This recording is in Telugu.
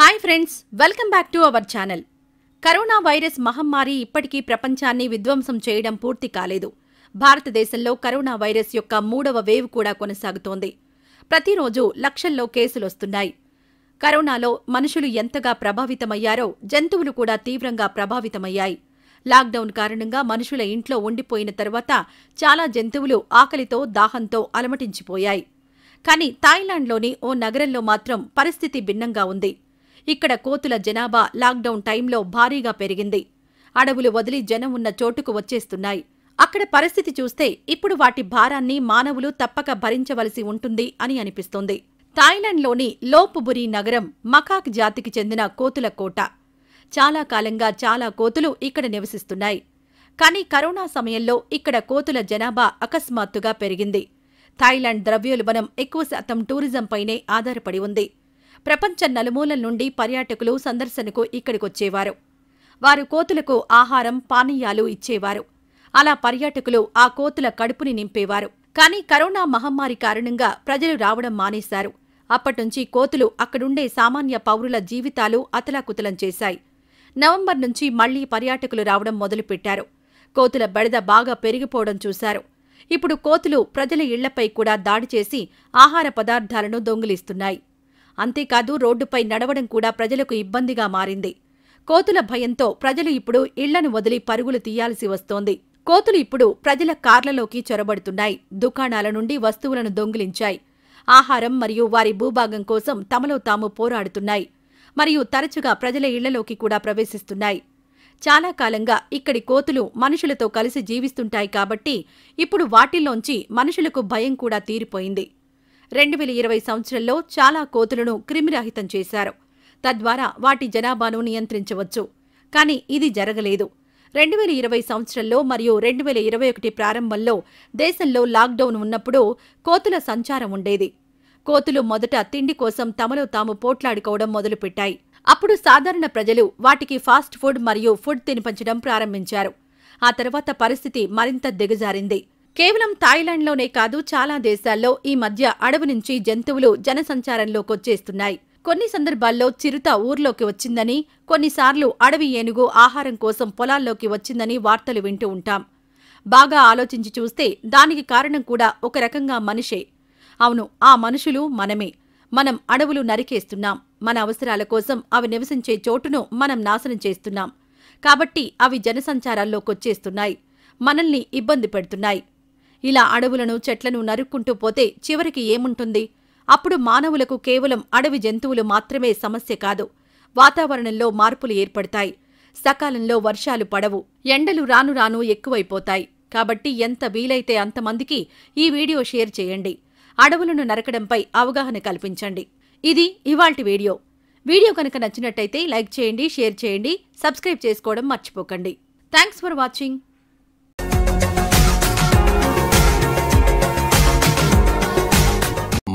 hi friends welcome back to our channel coronavirus మహమ్మారి ఇప్పటికీ ప్రపంచాన్ని విధ్వంసం చేయడం పూర్తి కాలేదు భారతదేశంలో కరోనా వైరస్ యొక్క మూడవ వేవ్ కూడా కొనసాగుతోంది ప్రతిరోజు లక్షల్లో కేసులొస్తున్నాయి కరోనాలో మనుషులు ఎంతగా ప్రభావితమయ్యారో జంతువులు కూడా తీవ్రంగా ప్రభావితమయ్యాయి లాక్డౌన్ కారణంగా మనుషుల ఇంట్లో ఉండిపోయిన తర్వాత చాలా జంతువులు ఆకలితో దాహంతో అలమటించిపోయాయి కానీ థాయిలాండ్లోని ఓ నగరంలో మాత్రం పరిస్థితి భిన్నంగా ఉంది ఇక్కడ కోతుల జనాభా లాక్డౌన్ టైంలో భారీగా పెరిగింది అడవులు వదిలి జనం ఉన్న చోటుకు వచ్చేస్తున్నాయి అక్కడ పరిస్థితి చూస్తే ఇప్పుడు వాటి భారాన్ని మానవులు తప్పక భరించవలసి ఉంటుంది అని అనిపిస్తోంది థాయిలాండ్లోని లోపుబురి నగరం మకాక్ జాతికి చెందిన కోతుల కోట చాలా కాలంగా చాలా కోతులు ఇక్కడ నివసిస్తున్నాయి కానీ కరోనా సమయంలో ఇక్కడ కోతుల జనాభా అకస్మాత్తుగా పెరిగింది థాయిలాండ్ ద్రవ్యోల్బణం ఎక్కువ శాతం టూరిజంపైనే ఆధారపడి ఉంది ప్రపంచ నలుమూలల నుండి పర్యాటకులు సందర్శనకు ఇక్కడికొచ్చేవారు వారు కోతులకు ఆహారం పానీయాలు ఇచ్చేవారు అలా పర్యాటకులు ఆ కోతుల కడుపుని నింపేవారు కానీ కరోనా మహమ్మారి కారణంగా ప్రజలు రావడం మానేశారు అప్పట్నుంచి కోతులు అక్కడుండే సామాన్య పౌరుల జీవితాలు అతలాకుతలం చేశాయి నవంబర్ నుంచి మళ్లీ పర్యాటకులు రావడం మొదలుపెట్టారు కోతుల బెడద బాగా పెరిగిపోవడం చూశారు ఇప్పుడు కోతులు ప్రజల ఇళ్లపై కూడా దాడి చేసి ఆహార పదార్థాలను దొంగిలిస్తున్నాయి అంతేకాదు రోడ్డుపై నడవడం కూడా ప్రజలకు ఇబ్బందిగా మారింది కోతుల భయంతో ప్రజలు ఇప్పుడు ఇళ్లను వదిలి పరుగులు తీయాల్సి వస్తోంది కోతులు ఇప్పుడు ప్రజల కార్లలోకి చొరబడుతున్నాయి దుకాణాల నుండి వస్తువులను దొంగిలించాయి ఆహారం మరియు వారి భూభాగం కోసం తమలో తాము పోరాడుతున్నాయి మరియు తరచుగా ప్రజల ఇళ్లలోకి కూడా ప్రవేశిస్తున్నాయి చాలా కాలంగా ఇక్కడి కోతులు మనుషులతో కలిసి జీవిస్తుంటాయి కాబట్టి ఇప్పుడు వాటిల్లోంచి మనుషులకు భయం కూడా తీరిపోయింది రెండు వేల ఇరవై సంవత్సరంలో చాలా కోతులను క్రిమిరహితం చేశారు తద్వారా వాటి జనాభాను నియంత్రించవచ్చు కానీ ఇది జరగలేదు రెండు వేల ఇరవై సంవత్సరంలో మరియు రెండు వేల ఇరవై ఒకటి ప్రారంభంలో దేశంలో లాక్డౌన్ ఉన్నప్పుడు కోతుల సంచారం ఉండేది కోతులు మొదట తిండి కోసం తమలో తాము పోట్లాడుకోవడం మొదలుపెట్టాయి అప్పుడు సాధారణ ప్రజలు వాటికి ఫాస్ట్ ఫుడ్ మరియు ఫుడ్ తినిపించడం ప్రారంభించారు ఆ తర్వాత పరిస్థితి మరింత దిగజారింది కేవలం థాయిలాండ్లోనే కాదు చాలా దేశాల్లో ఈ మధ్య అడవి నుంచి జంతువులు జనసంచారంలోకొచ్చేస్తున్నాయి కొన్ని సందర్భాల్లో చిరుత ఊర్లోకి వచ్చిందని కొన్నిసార్లు అడవి ఏనుగు ఆహారం కోసం పొలాల్లోకి వచ్చిందని వార్తలు వింటూ ఉంటాం బాగా ఆలోచించి చూస్తే దానికి కారణం కూడా ఒక రకంగా మనిషే అవును ఆ మనుషులు మనమే మనం అడవులు నరికేస్తున్నాం మన అవసరాల కోసం అవి నివసించే చోటును మనం నాశనం చేస్తున్నాం కాబట్టి అవి జనసంచారాల్లోకొచ్చేస్తున్నాయి మనల్ని ఇబ్బంది పెడుతున్నాయి ఇలా అడవులను చెట్లను నరుక్కుంటూ పోతే చివరికి ఏముంటుంది అప్పుడు మానవులకు కేవలం అడవి జంతువులు మాత్రమే సమస్య కాదు వాతావరణంలో మార్పులు ఏర్పడతాయి సకాలంలో వర్షాలు పడవు ఎండలు రాను రాను ఎక్కువైపోతాయి కాబట్టి ఎంత వీలైతే అంతమందికి ఈ వీడియో షేర్ చేయండి అడవులను నరకడంపై అవగాహన కల్పించండి ఇది ఇవాల్టి వీడియో వీడియో కనుక నచ్చినట్టయితే లైక్ చేయండి షేర్ చేయండి సబ్స్క్రైబ్ చేసుకోవడం మర్చిపోకండి థ్యాంక్స్ ఫర్ వాచింగ్